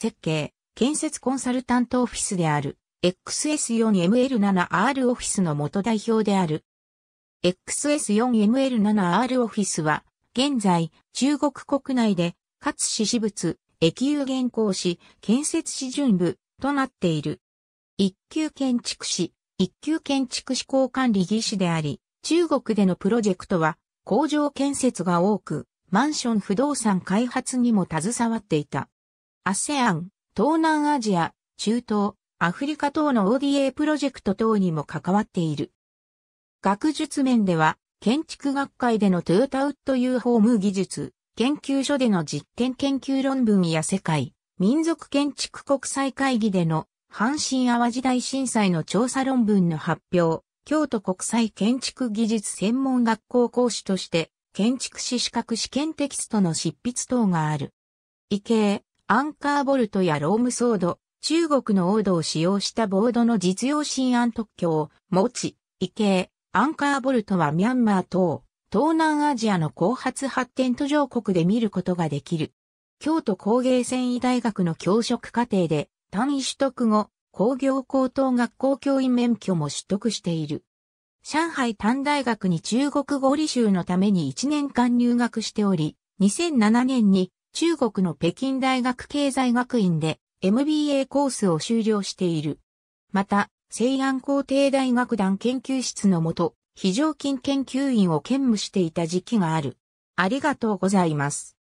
設計、建設コンサルタントオフィスである、XS4ML7R オフィスの元代表である。XS4ML7R オフィスは、現在、中国国内で、かつ支持物、駅有限公司、建設市準部、となっている。一級建築士、一級建築士工管理技師であり、中国でのプロジェクトは、工場建設が多く、マンション不動産開発にも携わっていた。ASEAN、東南アジア、中東、アフリカ等の ODA プロジェクト等にも関わっている。学術面では、建築学会でのトヨタウッド u ホーム技術、研究所での実験研究論文や世界、民族建築国際会議での阪神淡路大震災の調査論文の発表、京都国際建築技術専門学校講師として、建築士資格試験テキストの執筆等がある。異形、アンカーボルトやロームソード、中国のオードを使用したボードの実用新案特許を持ち、異形、アンカーボルトはミャンマー等、東南アジアの後発発展途上国で見ることができる。京都工芸繊維大学の教職課程で単位取得後、工業高等学校教員免許も取得している。上海短大学に中国語履修のために1年間入学しており、2007年に中国の北京大学経済学院で MBA コースを修了している。また、西安皇帝大学団研究室のもと、非常勤研究員を兼務していた時期がある。ありがとうございます。